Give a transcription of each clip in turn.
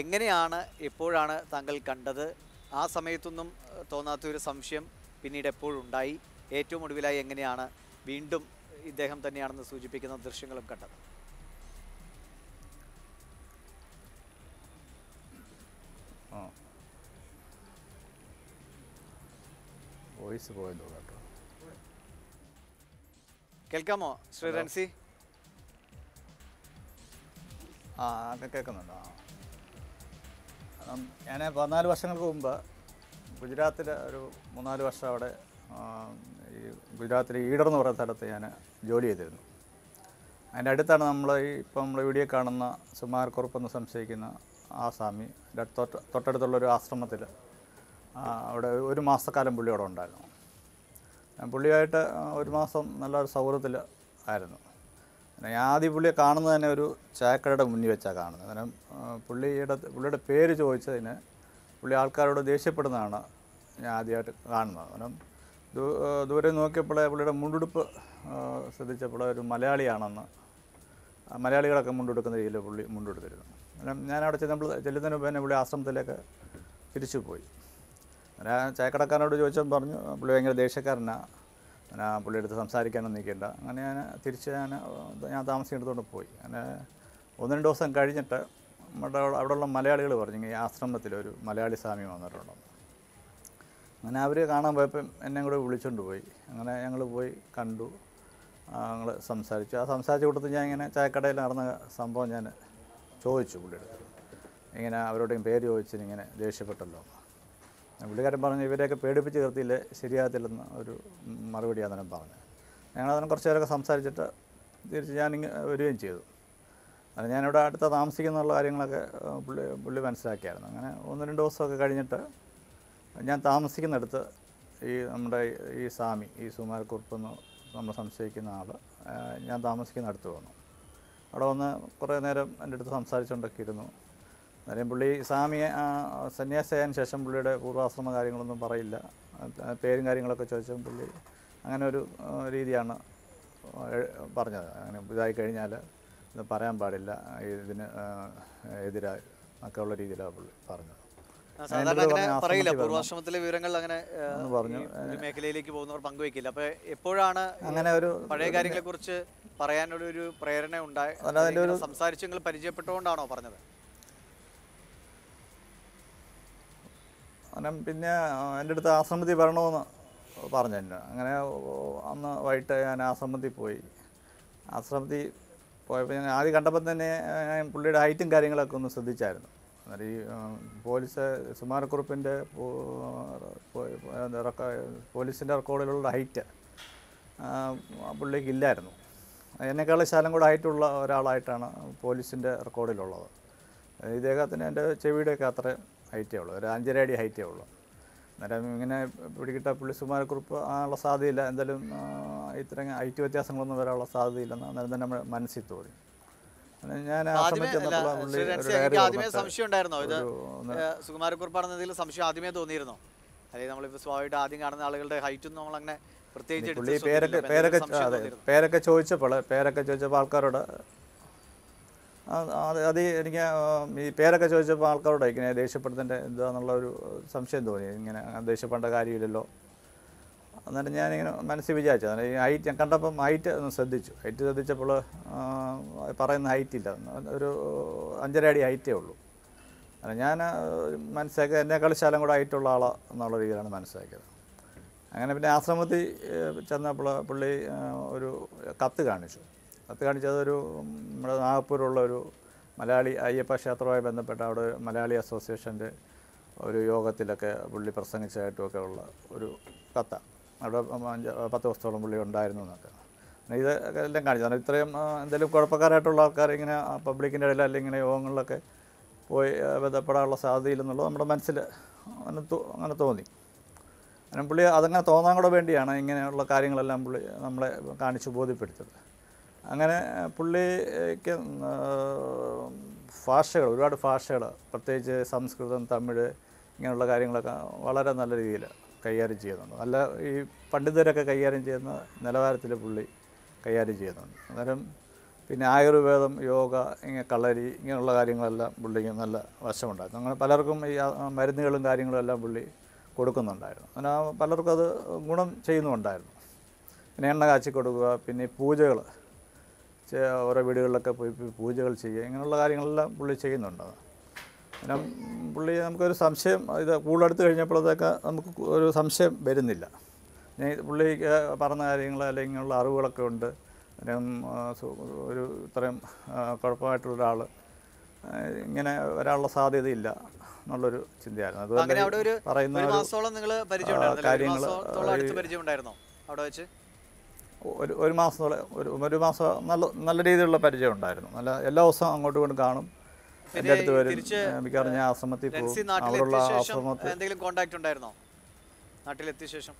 എങ്ങനെയാണ് എപ്പോഴാണ് താങ്കൾ കണ്ടത് ആ സമയത്തൊന്നും തോന്നാത്തൊരു സംശയം പിന്നീട് എപ്പോഴുണ്ടായി ഏറ്റവും ഒടുവിലായി എങ്ങനെയാണ് വീണ്ടും ഇദ്ദേഹം തന്നെയാണെന്ന് സൂചിപ്പിക്കുന്ന ദൃശ്യങ്ങളും കണ്ടത് വോയിസ് കേൾക്കാമോ ശ്രീ റൺസി ആ കേൾക്കുന്നുണ്ടോ ഞാൻ പതിനാല് വർഷങ്ങൾക്ക് മുമ്പ് ഗുജറാത്തിൽ ഒരു മൂന്നാല് വർഷം അവിടെ ഈ ഗുജറാത്തിലെ ഈഡർ എന്ന് പറയുന്ന സ്ഥലത്ത് ഞാൻ ജോലി ചെയ്തിരുന്നു അതിൻ്റെ അടുത്താണ് നമ്മൾ ഈ ഇപ്പം നമ്മൾ വീഡിയോ കാണുന്ന സുമാർ കുറുപ്പെന്ന് സംശയിക്കുന്ന ആസാമി തൊട്ടടുത്തുള്ള ഒരു ആശ്രമത്തിൽ അവിടെ ഒരു മാസക്കാലം പുള്ളി അവിടെ ഉണ്ടായിരുന്നു പുള്ളിയായിട്ട് ഒരു മാസം നല്ലൊരു സൗഹൃദത്തിൽ ആയിരുന്നു ഞാൻ ആദ്യം പുള്ളിയെ കാണുന്നത് തന്നെ ഒരു ചായക്കടയുടെ മുന്നിൽ വെച്ചാണ് കാണുന്നത് കാരണം പുള്ളിയുടെ പുള്ളിയുടെ പേര് ചോദിച്ചതിന് പുള്ളി ആൾക്കാരോട് ദേഷ്യപ്പെടുന്നതാണ് ഞാൻ ആദ്യമായിട്ട് കാണുന്നത് കാരണം ദൂരെ നോക്കിയപ്പോൾ പുള്ളിയുടെ മുണ്ടുടുപ്പ് ശ്രദ്ധിച്ചപ്പോൾ ഒരു മലയാളിയാണെന്ന് മലയാളികളൊക്കെ മുണ്ടെടുക്കുന്ന രീതിയിൽ പുള്ളി മുണ്ടെടുത്തിരുന്നു കാരണം ഞാൻ അവിടെ ചെന്നപ്പോൾ ചെല്ലുന്നതിന് മുമ്പ് തന്നെ പുള്ളി ആശ്രമത്തിലേക്ക് തിരിച്ചു പോയി ഞാൻ ചായക്കടക്കാരനോട് ചോദിച്ചാൽ പറഞ്ഞു പുള്ളി ഭയങ്കര ദേഷ്യക്കാരനാണ് അങ്ങനെ ആ പുള്ളിയെടുത്ത് സംസാരിക്കാനൊന്നും നിൽക്കേണ്ട അങ്ങനെ ഞാൻ തിരിച്ച് ഞാൻ ഞാൻ താമസിക്കുന്നിടത്തോട്ട് പോയി അങ്ങനെ ഒന്ന് രണ്ട് ദിവസം കഴിഞ്ഞിട്ട് നമ്മുടെ അവിടെയുള്ള മലയാളികൾ പറഞ്ഞു ഈ ആശ്രമത്തിൽ ഒരു മലയാളി സ്വാമി വന്നിട്ടുണ്ടെന്ന് അങ്ങനെ അവർ കാണാൻ പോയപ്പം എന്നെ കൂടെ വിളിച്ചുകൊണ്ട് പോയി അങ്ങനെ ഞങ്ങൾ പോയി കണ്ടു ഞങ്ങൾ സംസാരിച്ചു ആ സംസാരിച്ച കൊടുത്ത് ഞാൻ ഇങ്ങനെ ചായക്കടയിൽ നടന്ന സംഭവം ഞാൻ ചോദിച്ചു പുള്ളിയുടെ ഇങ്ങനെ അവരോടെയും പേര് ചോദിച്ചിട്ട് ഇങ്ങനെ ദേഷ്യപ്പെട്ടല്ലോ പുള്ളിക്കാരൻ പറഞ്ഞു ഇവരെയൊക്കെ പേടിപ്പിച്ച് നിർത്തിയില്ലേ ശരിയാകത്തില്ലെന്ന് ഒരു മറുപടി അന്നേരം പറഞ്ഞു ഞങ്ങളതിനെ കുറച്ച് നേരമൊക്കെ സംസാരിച്ചിട്ട് തിരിച്ച് ഞാൻ ഇങ്ങനെ വരികയും ചെയ്തു അത് ഞാനിവിടെ അടുത്ത താമസിക്കുന്നുള്ള കാര്യങ്ങളൊക്കെ പുള്ളി പുള്ളി മനസ്സിലാക്കിയായിരുന്നു അങ്ങനെ ഒന്ന് രണ്ട് ദിവസമൊക്കെ കഴിഞ്ഞിട്ട് ഞാൻ താമസിക്കുന്നിടത്ത് ഈ നമ്മുടെ ഈ സ്വാമി ഈ സുമാരക്കുറിപ്പെന്ന് നമ്മൾ സംശയിക്കുന്ന ആൾ ഞാൻ താമസിക്കുന്നിടത്ത് വന്നു അവിടെ വന്ന് കുറേ നേരം എൻ്റെ അടുത്ത് സംസാരിച്ചുകൊണ്ടൊക്കെ ഇരുന്നു എന്നാലും പുള്ളി സ്വാമിയെ സന്യാസിയായതിനു ശേഷം പുള്ളിയുടെ പൂർവാശ്രമ കാര്യങ്ങളൊന്നും പറയില്ല പേരും കാര്യങ്ങളൊക്കെ ചോദിച്ചും പുള്ളി അങ്ങനെ ഒരു രീതിയാണ് പറഞ്ഞത് അങ്ങനെ ഇതായി കഴിഞ്ഞാൽ ഇത് പറയാൻ പാടില്ല ഇതിന് എതിരായി ഒക്കെ ഉള്ള രീതിയിലാണ് പുള്ളി പറഞ്ഞത് പറയില്ല പൂർവാശ്രമത്തിലെ വിവരങ്ങൾ അങ്ങനെ പറഞ്ഞു മേഖലയിലേക്ക് പോകുന്നവർ പങ്കുവെക്കില്ല അപ്പൊ എപ്പോഴാണ് അങ്ങനെ ഒരു പഴയ കാര്യങ്ങളെ കുറിച്ച് പറയാനുള്ള ഒരു പ്രേരണ ഉണ്ടായി സംസാരിച്ചു നിങ്ങൾ പരിചയപ്പെട്ടുകൊണ്ടാണോ പറഞ്ഞത് അങ്ങനെ പിന്നെ എൻ്റെ അടുത്ത് ആശ്രമത്തിൽ വരണമെന്ന് പറഞ്ഞു എന്നെ അങ്ങനെ അന്ന് വൈകിട്ട് ഞാൻ ആശ്രമത്തിൽ പോയി ആശ്രമത്തിൽ പോയപ്പോൾ ഞാൻ ആദ്യം കണ്ടപ്പോൾ തന്നെ പുള്ളിയുടെ ഹൈറ്റും കാര്യങ്ങളൊക്കെ ഒന്ന് ശ്രദ്ധിച്ചായിരുന്നു അന്നേരം ഈ പോലീസ് സുമാരക്കുറിപ്പിൻ്റെ പോലീസിൻ്റെ റെക്കോർഡിലുള്ള ഹൈറ്റ് പുള്ളിക്ക് ഇല്ലായിരുന്നു എന്നെക്കാളും ശാലം കൂടെ ഹൈറ്റുള്ള ഒരാളായിട്ടാണ് പോലീസിൻ്റെ റെക്കോർഡിലുള്ളത് ഇദ്ദേഹത്തിന് എൻ്റെ ചെവിയുടെയൊക്കെ അത്രയും ഹൈറ്റേ ഉള്ളൂ ഒരു അഞ്ചര അടി ഹൈറ്റേ ഉള്ളൂ അന്നേരം ഇങ്ങനെ പിടികിട്ട പുള്ളി സുമാരക്കുറിപ്പ് ആണുള്ള സാധ്യതയില്ല എന്തായാലും ഇത്ര ഹൈറ്റ് വ്യത്യാസങ്ങളൊന്നും വരാനുള്ള സാധ്യതയില്ലെന്ന് അന്നേരം തന്നെ നമ്മൾ മനസ്സിൽ തോന്നി ഞാൻ ആദ്യമേ ഉണ്ടായിരുന്നോ ഇത് ആദ്യമേ ആദ്യം കാണുന്ന ആളുകളുടെ ഹൈറ്റും പ്രത്യേകിച്ച് പേരൊക്കെ പേരൊക്കെ ചോദിച്ചപ്പോൾ പേരൊക്കെ ചോദിച്ചപ്പോൾ ആൾക്കാരോട് അത് എനിക്ക് ഈ പേരൊക്കെ ചോദിച്ചപ്പോൾ ആൾക്കാരോട് ഇങ്ങനെ ദേഷ്യപ്പെടുത്തേണ്ട എന്താണെന്നുള്ള ഒരു സംശയം തോന്നി ഇങ്ങനെ ദേഷ്യപ്പെടേണ്ട കാര്യമില്ലല്ലോ എന്നിട്ട് ഞാനിങ്ങനെ മനസ്സിൽ വിചാരിച്ചു അതായത് ഈ ഹൈറ്റ് ഞാൻ കണ്ടപ്പം ഹൈറ്റ് ഒന്ന് ശ്രദ്ധിച്ചു ഹൈറ്റ് ശ്രദ്ധിച്ചപ്പോൾ പറയുന്ന ഹൈറ്റ് ഇല്ല ഒരു അഞ്ചര അടി ഹൈറ്റേ ഉള്ളൂ അല്ല ഞാൻ മനസ്സിലാക്കിയത് എന്നെക്കാൾ ശാലം കൂടെ ഹൈറ്റുള്ള ആളാണ് എന്നുള്ള രീതിയിലാണ് മനസ്സിലാക്കിയത് അങ്ങനെ പിന്നെ ആശ്രമത്തിൽ ചെന്നപ്പോൾ പുള്ളി ഒരു കത്ത് കാണിച്ചു കത്ത് കാണിച്ചത് ഒരു നമ്മുടെ നാഗപ്പൂരുള്ള ഒരു മലയാളി അയ്യപ്പ ക്ഷേത്രവുമായി ബന്ധപ്പെട്ട അവിടെ മലയാളി അസോസിയേഷൻ്റെ ഒരു യോഗത്തിലൊക്കെ പുള്ളി പ്രസംഗിച്ചതായിട്ടുമൊക്കെ ഉള്ള ഒരു കത്ത അവിടെ പത്ത് ദിവസത്തോളം പുള്ളി ഉണ്ടായിരുന്നു എന്നൊക്കെ ഇത് എല്ലാം കാണിച്ചു ഇത്രയും എന്തെങ്കിലും കുഴപ്പക്കാരായിട്ടുള്ള ആൾക്കാർ ഇങ്ങനെ പബ്ലിക്കിൻ്റെ ഇടയിൽ അല്ലെങ്കിൽ ഇങ്ങനെ യോഗങ്ങളിലൊക്കെ പോയി ബന്ധപ്പെടാനുള്ള സാധ്യതയില്ലെന്നുള്ളത് നമ്മുടെ മനസ്സിൽ അങ്ങനെ അങ്ങനെ തോന്നി അങ്ങനെ പുള്ളി അതങ്ങനെ തോന്നാൻ കൂടെ വേണ്ടിയാണ് ഇങ്ങനെയുള്ള കാര്യങ്ങളെല്ലാം പുള്ളി നമ്മളെ കാണിച്ചു ബോധ്യപ്പെടുത്തത് അങ്ങനെ പുള്ളിക്ക് ഭാഷകൾ ഒരുപാട് ഭാഷകൾ പ്രത്യേകിച്ച് സംസ്കൃതം തമിഴ് ഇങ്ങനെയുള്ള കാര്യങ്ങളൊക്കെ വളരെ നല്ല രീതിയിൽ കൈകാര്യം ചെയ്യുന്നുണ്ട് നല്ല ഈ പണ്ഡിതരൊക്കെ കൈകാര്യം ചെയ്യുന്ന നിലവാരത്തിൽ പുള്ളി കൈകാര്യം ചെയ്യുന്നുണ്ട് അന്നേരം പിന്നെ ആയുർവേദം യോഗ ഇങ്ങനെ കളരി ഇങ്ങനെയുള്ള കാര്യങ്ങളെല്ലാം പുള്ളിക്ക് നല്ല വശമുണ്ടായിരുന്നു അങ്ങനെ പലർക്കും ഈ മരുന്നുകളും കാര്യങ്ങളും എല്ലാം പുള്ളി കൊടുക്കുന്നുണ്ടായിരുന്നു അങ്ങനെ പലർക്കും അത് ഗുണം ചെയ്യുന്നുണ്ടായിരുന്നു പിന്നെ എണ്ണ കാച്ചി കൊടുക്കുക പിന്നെ പൂജകൾ ഓരോ വീടുകളിലൊക്കെ പോയി പൂജകൾ ചെയ്യുക ഇങ്ങനെയുള്ള കാര്യങ്ങളെല്ലാം പുള്ളി ചെയ്യുന്നുണ്ട് പിന്നെ പുള്ളി നമുക്കൊരു സംശയം ഇത് കൂടെടുത്ത് കഴിഞ്ഞപ്പോഴത്തേക്ക് നമുക്ക് ഒരു സംശയം വരുന്നില്ല പുള്ളിക്ക് പറഞ്ഞ കാര്യങ്ങൾ അല്ലെങ്കിൽ ഇങ്ങനെയുള്ള അറിവുകളൊക്കെ ഉണ്ട് ഒരു ഇത്രയും കുഴപ്പമായിട്ടുള്ള ഒരാൾ ഇങ്ങനെ വരാനുള്ള സാധ്യതയില്ല എന്നുള്ളൊരു ചിന്തയായിരുന്നു അതുകൊണ്ട് പറയുന്ന കാര്യങ്ങൾ അവിടെ വെച്ച് ഒരു ഒരു മാസം ഒരു ഒരു മാസം നല്ല നല്ല രീതിയിലുള്ള പരിചയം ഉണ്ടായിരുന്നു നല്ല എല്ലാ ദിവസവും അങ്ങോട്ടും ഇങ്ങോട്ടും കാണും എൻ്റെ അടുത്ത് വരും മിക്കവാറും ഞാൻ ആശ്രമത്തിൽ പോകും അവിടെയുള്ള എന്തെങ്കിലും കോണ്ടാക്ട് ഉണ്ടായിരുന്നോ നാട്ടിലെത്തിയ ശേഷം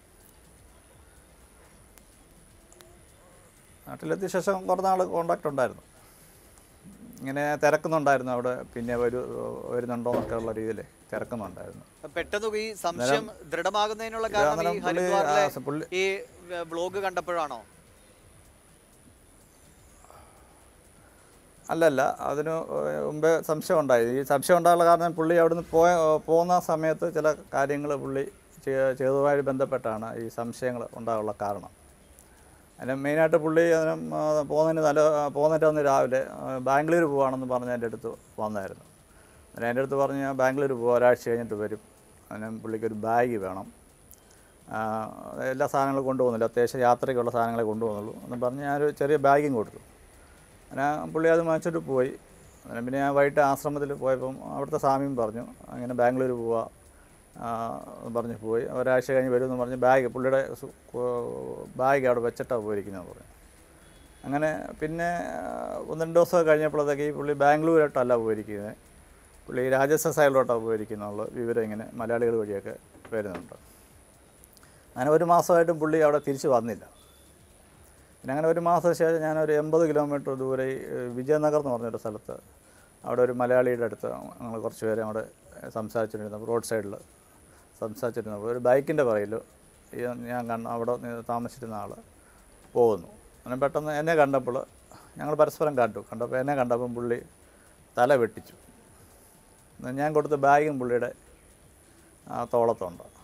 നാട്ടിലെത്തിയ ശേഷം കുറേ നാൾ കോണ്ടാക്ട് ഉണ്ടായിരുന്നു ഇങ്ങനെ തിരക്കുന്നുണ്ടായിരുന്നു അവിടെ പിന്നെ വരുന്നുണ്ടോ എന്നൊക്കെ ഉള്ള രീതിയിൽ തിരക്കുന്നുണ്ടായിരുന്നു പെട്ടെന്ന് ഈ സംശയം ദൃഢമാകുന്നതിനുള്ള കാരണം ഈ ബ്ലോഗ് കണ്ടപ്പോഴാണോ അല്ലല്ല അതിന് മുമ്പേ സംശയം ഉണ്ടായി ഈ സംശയം ഉണ്ടാകാനുള്ള കാരണം പുള്ളി അവിടുന്ന് പോയ പോകുന്ന സമയത്ത് ചില കാര്യങ്ങൾ പുള്ളി ചെയ്തതുമായി ബന്ധപ്പെട്ടാണ് ഈ സംശയങ്ങൾ ഉണ്ടാകാനുള്ള കാരണം അതിന് മെയിനായിട്ട് പുള്ളി അതിന് പോകുന്നതിന് നല്ല പോകുന്നതിൻ്റെ അന്ന് രാവിലെ ബാംഗ്ലൂർ പോവാണെന്ന് പറഞ്ഞ് എൻ്റെ അടുത്ത് വന്നായിരുന്നു അങ്ങനെ എൻ്റെ അടുത്ത് പറഞ്ഞ് ഞാൻ ബാംഗ്ലൂർ പോകാം ഒരാഴ്ച കഴിഞ്ഞിട്ട് വരും അതിന് പുള്ളിക്കൊരു ബാഗ് വേണം എല്ലാ സാധനങ്ങളും കൊണ്ടുപോകുന്നില്ല അത്യാവശ്യം യാത്രയ്ക്കുള്ള സാധനങ്ങളെ കൊണ്ടുപോകുന്നുള്ളൂ എന്ന് പറഞ്ഞ് ഞാനൊരു ചെറിയ ബാഗും കൊടുത്തു അങ്ങനെ പുള്ളി അത് വാങ്ങിച്ചിട്ട് പോയി അങ്ങനെ പിന്നെ ഞാൻ വൈകിട്ട് ആശ്രമത്തിൽ പോയപ്പം അവിടുത്തെ സ്വാമിയും പറഞ്ഞു അങ്ങനെ ബാംഗ്ലൂർ പോവാം പറഞ്ഞ് പോയി ഒരാഴ്ച കഴിഞ്ഞ് വരുമെന്ന് പറഞ്ഞ് ബാഗ് പുള്ളിയുടെ ബാഗ് അവിടെ വെച്ചിട്ടാണ് പോയിരിക്കുന്നത് പറഞ്ഞു അങ്ങനെ പിന്നെ ഒന്ന് രണ്ട് ദിവസമൊക്കെ കഴിഞ്ഞപ്പോഴത്തേക്ക് ഈ പുള്ളി ബാംഗ്ലൂരായിട്ടല്ല പോയിരിക്കുന്നത് പുള്ളി രാജസ്ഥാൻ സൈഡിലോട്ടാണ് വിവരം ഇങ്ങനെ മലയാളികൾ വഴിയൊക്കെ വരുന്നുണ്ട് അങ്ങനെ ഒരു മാസമായിട്ടും പുള്ളി അവിടെ തിരിച്ച് വന്നില്ല പിന്നെ അങ്ങനെ ഒരു മാസം ശേഷം ഞാനൊരു എൺപത് കിലോമീറ്റർ ദൂരെ വിജയനഗർ എന്ന് പറഞ്ഞൊരു സ്ഥലത്ത് അവിടെ ഒരു മലയാളിയുടെ അടുത്ത് ഞങ്ങൾ കുറച്ച് പേരെ അവിടെ സംസാരിച്ചിട്ടുണ്ടായിരുന്നു റോഡ് സൈഡിൽ സംസാരിച്ചിരുന്നപ്പോൾ ഒരു ബൈക്കിൻ്റെ പറയിൽ ഞാൻ കണ്ട അവിടെ താമസിച്ചിരുന്ന ആൾ പോകുന്നു അങ്ങനെ പെട്ടെന്ന് എന്നെ കണ്ടപ്പോൾ ഞങ്ങൾ പരസ്പരം കണ്ടു കണ്ടപ്പോൾ എന്നെ കണ്ടപ്പം പുള്ളി തല വെട്ടിച്ചു ഞാൻ കൊടുത്ത ബാഗും പുള്ളിയുടെ തോളത്തുണ്ട്